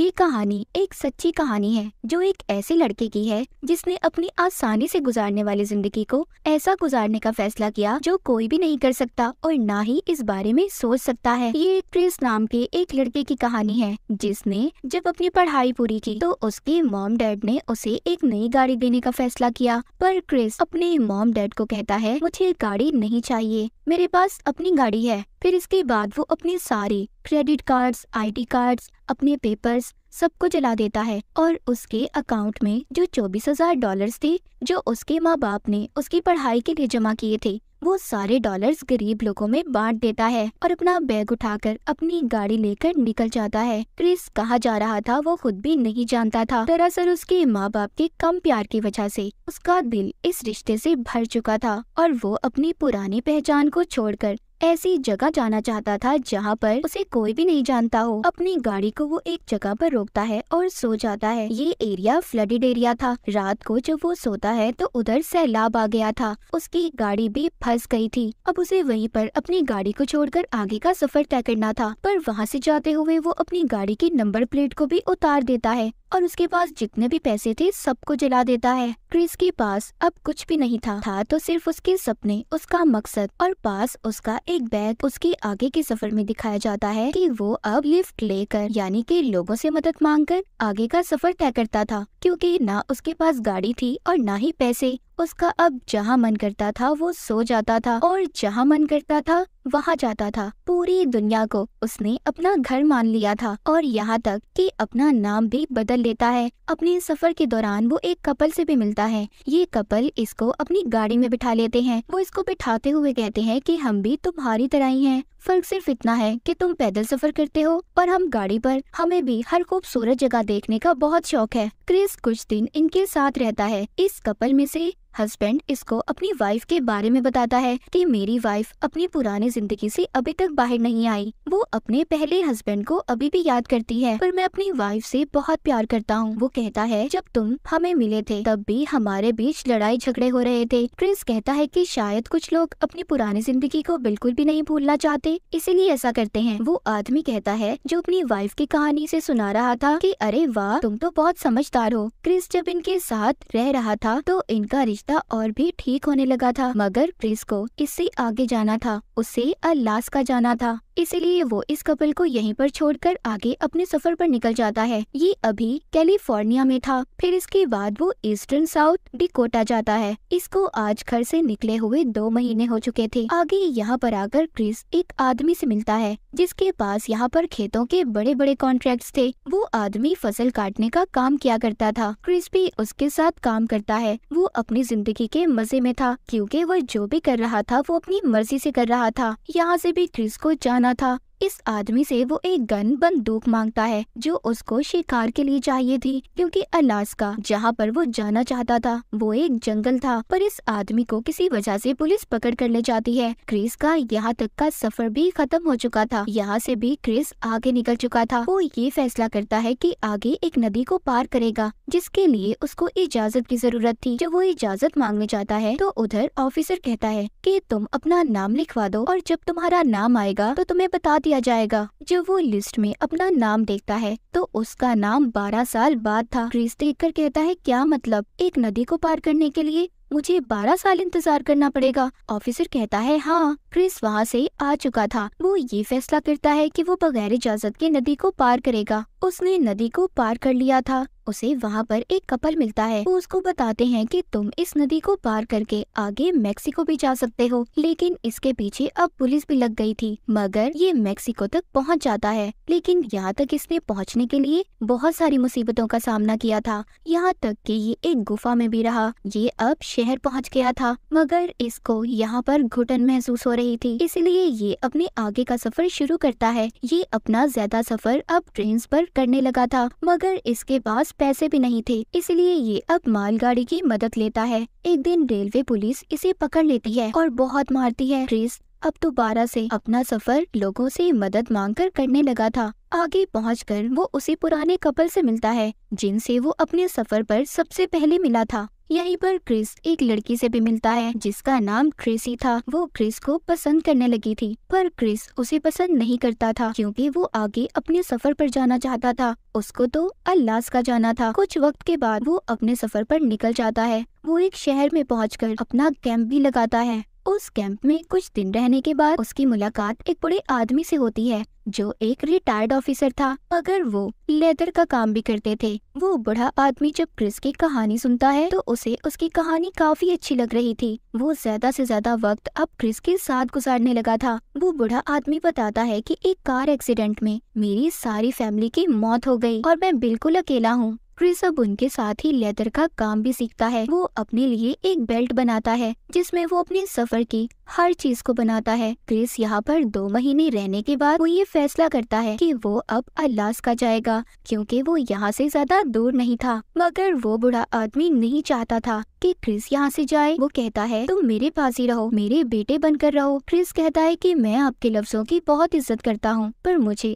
ये कहानी एक सच्ची कहानी है जो एक ऐसे लड़के की है जिसने अपनी आसानी से गुजारने वाली जिंदगी को ऐसा गुजारने का फैसला किया जो कोई भी नहीं कर सकता और ना ही इस बारे में सोच सकता है ये क्रिस नाम के एक लड़के की कहानी है जिसने जब अपनी पढ़ाई पूरी की तो उसके मॉम डैड ने उसे एक नई गाड़ी देने का फैसला किया पर क्रिस अपने मॉम डैड को कहता है मुझे गाड़ी नहीं चाहिए मेरे पास अपनी गाड़ी है फिर इसके बाद वो अपनी सारी क्रेडिट कार्ड्स आईडी कार्ड्स अपने पेपर्स सब को जला देता है और उसके अकाउंट में जो चौबीस हजार डॉलर थे जो उसके माँ बाप ने उसकी पढ़ाई के लिए जमा किए थे वो सारे डॉलर्स गरीब लोगों में बांट देता है और अपना बैग उठाकर अपनी गाड़ी लेकर निकल जाता है क्रिस कहाँ जा रहा था वो खुद भी नहीं जानता था दरअसल उसके माँ बाप के कम प्यार की वजह से उसका दिल इस रिश्ते से भर चुका था और वो अपनी पुरानी पहचान को छोड़कर ऐसी जगह जाना चाहता था जहाँ पर उसे कोई भी नहीं जानता हो अपनी गाड़ी को वो एक जगह पर रोकता है और सो जाता है ये एरिया फ्लडेड एरिया था रात को जब वो सोता है तो उधर सैलाब आ गया था उसकी गाड़ी भी फंस गई थी अब उसे वहीं पर अपनी गाड़ी को छोड़कर आगे का सफर तय करना था पर वहाँ से जाते हुए वो अपनी गाड़ी की नंबर प्लेट को भी उतार देता है और उसके पास जितने भी पैसे थे सबको जला देता है क्रिस के पास अब कुछ भी नहीं था था तो सिर्फ उसके सपने उसका मकसद और पास उसका एक बैग उसके आगे के सफर में दिखाया जाता है कि वो अब लिफ्ट लेकर यानी कि लोगों से मदद मांगकर आगे का सफर तय करता था क्योंकि ना उसके पास गाड़ी थी और ना ही पैसे उसका अब जहाँ मन करता था वो सो जाता था और जहाँ मन करता था वहाँ जाता था पूरी दुनिया को उसने अपना घर मान लिया था और यहाँ तक कि अपना नाम भी बदल लेता है अपने सफर के दौरान वो एक कपल से भी मिलता है ये कपल इसको अपनी गाड़ी में बिठा लेते हैं वो इसको बिठाते हुए कहते हैं कि हम भी तुम्हारी तरह ही हैं फर्क सिर्फ इतना है कि तुम पैदल सफर करते हो और हम गाड़ी पर हमें भी हर खूबसूरत जगह देखने का बहुत शौक है क्रिस कुछ दिन इनके साथ रहता है इस कपल में से हस्बैंड इसको अपनी वाइफ के बारे में बताता है कि मेरी वाइफ अपनी पुरानी जिंदगी से अभी तक बाहर नहीं आई वो अपने पहले हस्बैंड को अभी भी याद करती है पर मैं अपनी वाइफ से बहुत प्यार करता हूँ वो कहता है जब तुम हमें मिले थे तब भी हमारे बीच लड़ाई झगड़े हो रहे थे क्रिस कहता है की शायद कुछ लोग अपनी पुरानी जिंदगी को बिल्कुल भी नहीं भूलना चाहते इसीलिए ऐसा करते हैं वो आदमी कहता है जो अपनी वाइफ की कहानी से सुना रहा था कि अरे वाह तुम तो बहुत समझदार हो क्रिस जब इनके साथ रह रहा था तो इनका रिश्ता रिश्ता और भी ठीक होने लगा था मगर प्रिंस को इससे आगे जाना था उसे अलास्का जाना था इसलिए वो इस कपल को यहीं पर छोड़कर आगे अपने सफर पर निकल जाता है ये अभी कैलिफोर्निया में था फिर इसके बाद वो ईस्टर्न साउथ डिकोटा जाता है इसको आज घर से निकले हुए दो महीने हो चुके थे आगे यहाँ पर आकर क्रिस एक आदमी से मिलता है जिसके पास यहाँ पर खेतों के बड़े बड़े कॉन्ट्रैक्ट थे वो आदमी फसल काटने का काम किया करता था क्रिस भी उसके साथ काम करता है वो अपनी जिंदगी के मजे में था क्यूँकी वह जो भी कर रहा था वो अपनी मर्जी ऐसी कर रहा था यहाँ ऐसी भी क्रिस को जान जाना था इस आदमी से वो एक गन बंदूक मांगता है जो उसको शिकार के लिए चाहिए थी क्योंकि अलास्का जहाँ पर वो जाना चाहता था वो एक जंगल था पर इस आदमी को किसी वजह से पुलिस पकड़ कर ले जाती है क्रिस का यहाँ तक का सफर भी खत्म हो चुका था यहाँ से भी क्रिस आगे निकल चुका था वो ये फैसला करता है कि आगे एक नदी को पार करेगा जिसके लिए उसको इजाजत की जरूरत थी जब वो इजाजत मांगने जाता है तो उधर ऑफिसर कहता है कि तुम अपना नाम लिखवा दो और जब तुम्हारा नाम आएगा तो तुम्हें बता दिया जाएगा जब वो लिस्ट में अपना नाम देखता है तो उसका नाम बारह साल बाद था देख देखकर कहता है क्या मतलब एक नदी को पार करने के लिए मुझे बारह साल इंतजार करना पड़ेगा ऑफिसर कहता है हाँ क्रिस वहाँ से आ चुका था वो ये फैसला करता है कि वो बगैर इजाजत के नदी को पार करेगा उसने नदी को पार कर लिया था उसे वहाँ पर एक कपल मिलता है वो उसको बताते हैं कि तुम इस नदी को पार करके आगे मेक्सिको भी जा सकते हो लेकिन इसके पीछे अब पुलिस भी लग गई थी मगर ये मेक्सिको तक पहुँच जाता है लेकिन यहाँ तक इसने पहुँचने के लिए बहुत सारी मुसीबतों का सामना किया था यहाँ तक कि ये एक गुफा में भी रहा ये अब शहर पहुँच गया था मगर इसको यहाँ पर घुटन महसूस हो रही रही थी इसलिए ये अपने आगे का सफर शुरू करता है ये अपना ज्यादा सफर अब ट्रेन पर करने लगा था मगर इसके पास पैसे भी नहीं थे इसलिए ये अब मालगाड़ी की मदद लेता है एक दिन रेलवे पुलिस इसे पकड़ लेती है और बहुत मारती है ट्रेस अब दोबारा से अपना सफर लोगों से मदद मांगकर करने लगा था आगे पहुंचकर वो उसी पुराने कपल से मिलता है जिनसे वो अपने सफर पर सबसे पहले मिला था यहीं पर क्रिस एक लड़की से भी मिलता है जिसका नाम क्रिसी था वो क्रिस को पसंद करने लगी थी पर क्रिस उसे पसंद नहीं करता था क्योंकि वो आगे अपने सफर पर जाना चाहता था उसको तो अल्लास का जाना था कुछ वक्त के बाद वो अपने सफर पर निकल जाता है वो एक शहर में पहुंचकर अपना कैंप भी लगाता है उस कैंप में कुछ दिन रहने के बाद उसकी मुलाकात एक बड़े आदमी से होती है जो एक रिटायर्ड ऑफिसर था अगर वो लेदर का काम भी करते थे वो बुढ़ा आदमी जब क्रिस की कहानी सुनता है तो उसे उसकी कहानी काफी अच्छी लग रही थी वो ज्यादा से ज्यादा वक्त अब क्रिस के साथ गुजारने लगा था वो बुढ़ा आदमी बताता है कि एक कार एक्सीडेंट में मेरी सारी फैमिली की मौत हो गई और मैं बिल्कुल अकेला हूँ क्रिस अब उनके साथ ही लेदर का काम भी सीखता है वो अपने लिए एक बेल्ट बनाता है जिसमें वो अपने सफर की हर चीज को बनाता है क्रिस यहाँ पर दो महीने रहने के बाद वो ये फैसला करता है कि वो अब अलास्का जाएगा क्योंकि वो यहाँ से ज्यादा दूर नहीं था मगर वो बुरा आदमी नहीं चाहता था कि क्रिस यहाँ से जाए वो कहता है तुम मेरे पास ही रहो मेरे बेटे बनकर रहो क्रिस कहता है कि मैं आपके लफ्जों की बहुत इज्जत करता हूँ पर मुझे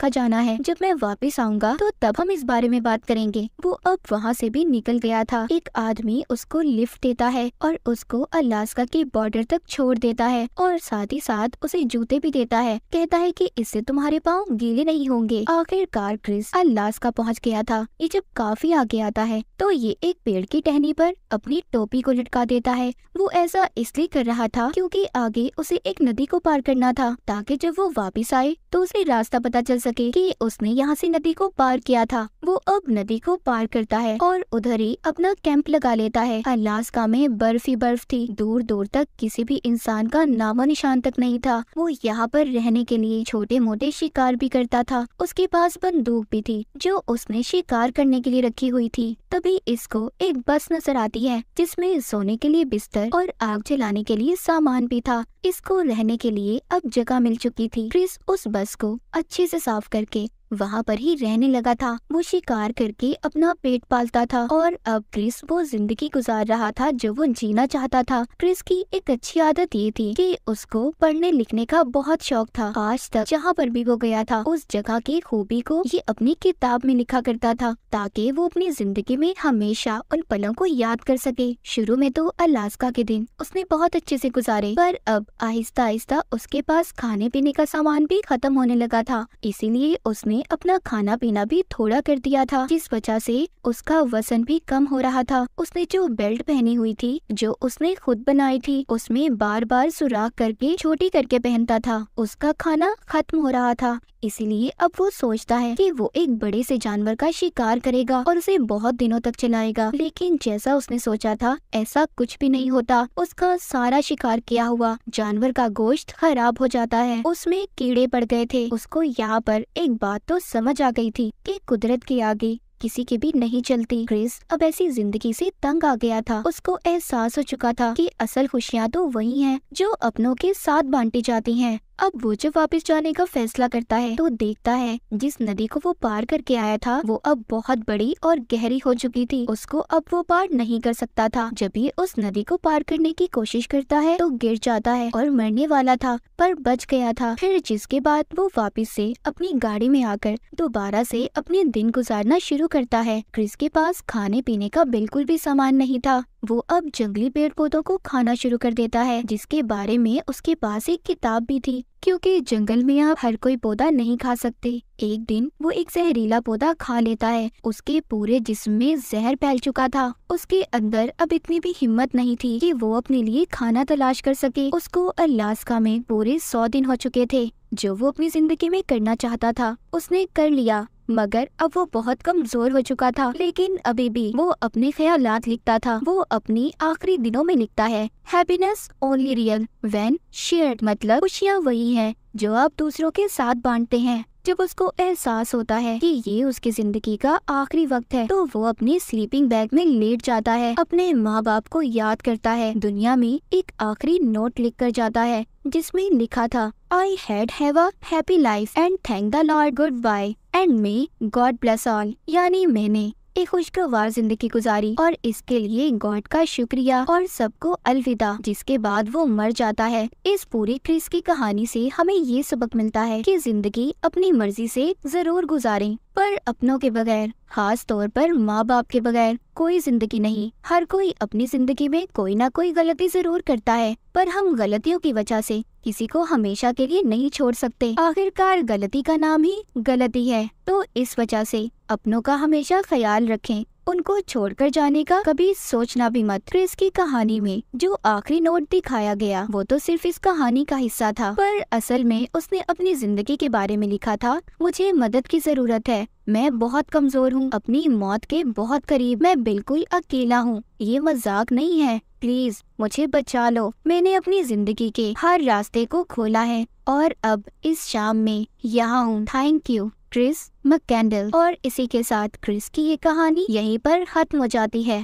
का जाना है जब मैं वापस आऊँगा तो तब हम इस बारे में बात करेंगे वो अब वहाँ से भी निकल गया था एक आदमी उसको लिफ्ट देता है और उसको अलास्का के बॉर्डर तक छोड़ देता है और साथ ही साथ उसे जूते भी देता है कहता है की इससे तुम्हारे पाँव गीले नहीं होंगे आखिरकार क्रिस का पहुँच गया था ये जब काफी आगे आता है तो ये एक पेड़ की टहनी पर अपनी टोपी को लटका देता है वो ऐसा इसलिए कर रहा था क्योंकि आगे उसे एक नदी को पार करना था ताकि जब वो वापस आए तो उसे रास्ता पता चल सके कि उसने यहाँ से नदी को पार किया था वो अब नदी को पार करता है और उधर ही अपना कैंप लगा लेता है अलास्का में बर्फ ही बर्फ थी दूर दूर तक किसी भी इंसान का नामो निशान तक नहीं था वो यहाँ पर रहने के लिए छोटे मोटे शिकार भी करता था उसके पास बंदूक भी थी जो उसने शिकार करने के लिए रखी हुई थी तभी इसको एक बस नजर आती है है जिसमें सोने के लिए बिस्तर और आग जलाने के लिए सामान भी था इसको रहने के लिए अब जगह मिल चुकी थी क्रिस उस बस को अच्छे से साफ करके वहाँ पर ही रहने लगा था वो शिकार करके अपना पेट पालता था और अब क्रिस वो जिंदगी गुजार रहा था जो वो जीना चाहता था क्रिस की एक अच्छी आदत ये थी कि उसको पढ़ने लिखने का बहुत शौक था आज तक जहाँ पर भी वो गया था उस जगह की खूबी को ये अपनी किताब में लिखा करता था ताकि वो अपनी जिंदगी में हमेशा उन पलों को याद कर सके शुरू में तो अलास्का के दिन उसने बहुत अच्छे से गुजारे पर अब आहिस्ता आहिस्ता उसके पास खाने पीने का सामान भी खत्म होने लगा था इसीलिए उसने अपना खाना पीना भी थोड़ा कर दिया था जिस वजह से उसका वजन भी कम हो रहा था उसने जो बेल्ट पहनी हुई थी जो उसने खुद बनाई थी उसमें बार बार सुराख करके छोटी करके पहनता था उसका खाना खत्म हो रहा था इसीलिए अब वो सोचता है कि वो एक बड़े से जानवर का शिकार करेगा और उसे बहुत दिनों तक चलाएगा लेकिन जैसा उसने सोचा था ऐसा कुछ भी नहीं होता उसका सारा शिकार किया हुआ जानवर का गोश्त खराब हो जाता है उसमें कीड़े पड़ गए थे उसको यहाँ पर एक बात तो तो समझ आ गई थी कि कुदरत के आगे किसी के भी नहीं चलती ग्रेस अब ऐसी जिंदगी से तंग आ गया था उसको एहसास हो चुका था कि असल खुशियाँ तो वही हैं जो अपनों के साथ बांटी जाती हैं अब वो जब वापस जाने का फैसला करता है तो देखता है जिस नदी को वो पार करके आया था वो अब बहुत बड़ी और गहरी हो चुकी थी उसको अब वो पार नहीं कर सकता था जब ये उस नदी को पार करने की कोशिश करता है तो गिर जाता है और मरने वाला था पर बच गया था फिर जिसके बाद वो वापिस से अपनी गाड़ी में आकर दोबारा से अपने दिन गुजारना शुरू करता है क्रिस के पास खाने पीने का बिल्कुल भी सामान नहीं था वो अब जंगली पेड़ पौधों को खाना शुरू कर देता है जिसके बारे में उसके पास एक किताब भी थी क्योंकि जंगल में आप हर कोई पौधा नहीं खा सकते एक दिन वो एक जहरीला पौधा खा लेता है उसके पूरे जिस्म में जहर फैल चुका था उसके अंदर अब इतनी भी हिम्मत नहीं थी कि वो अपने लिए खाना तलाश कर सके उसको अलास्का में पूरे सौ दिन हो चुके थे जो वो अपनी जिंदगी में करना चाहता था उसने कर लिया मगर अब वो बहुत कमजोर हो चुका था लेकिन अभी भी वो अपने ख्याल लिखता था वो अपनी आखिरी दिनों में लिखता है happiness only real when shared मतलब खुशियाँ वही है जो आप दूसरों के साथ बांटते हैं जब उसको एहसास होता है कि ये उसकी जिंदगी का आखिरी वक्त है तो वो अपने स्लीपिंग बैग में लेट जाता है अपने माँ बाप को याद करता है दुनिया में एक आखिरी नोट लिख कर जाता है जिसमें लिखा था I had have happy life and thank the Lord good bye and me God bless all यानी मैंने एक खुशगवार जिंदगी गुजारी और इसके लिए गॉड का शुक्रिया और सबको अलविदा जिसके बाद वो मर जाता है इस पूरी क्रिस की कहानी से हमें ये सबक मिलता है कि जिंदगी अपनी मर्जी से जरूर गुजारें पर अपनों के बगैर खास तौर पर माँ बाप के बगैर कोई जिंदगी नहीं हर कोई अपनी जिंदगी में कोई ना कोई गलती जरूर करता है पर हम गलतियों की वजह से किसी को हमेशा के लिए नहीं छोड़ सकते आखिरकार गलती का नाम ही गलती है तो इस वजह से अपनों का हमेशा ख्याल रखें उनको छोड़कर जाने का कभी सोचना भी मत क्रिस की कहानी में जो आखिरी नोट दिखाया गया वो तो सिर्फ इस कहानी का हिस्सा था पर असल में उसने अपनी जिंदगी के बारे में लिखा था मुझे मदद की जरूरत है मैं बहुत कमजोर हूँ अपनी मौत के बहुत करीब मैं बिल्कुल अकेला हूँ ये मजाक नहीं है प्लीज मुझे बचा लो मैंने अपनी जिंदगी के हर रास्ते को खोला है और अब इस शाम में यहाँ हूँ थैंक यू क्रिस मकैंडल और इसी के साथ क्रिस की ये कहानी यहीं पर खत्म हो जाती है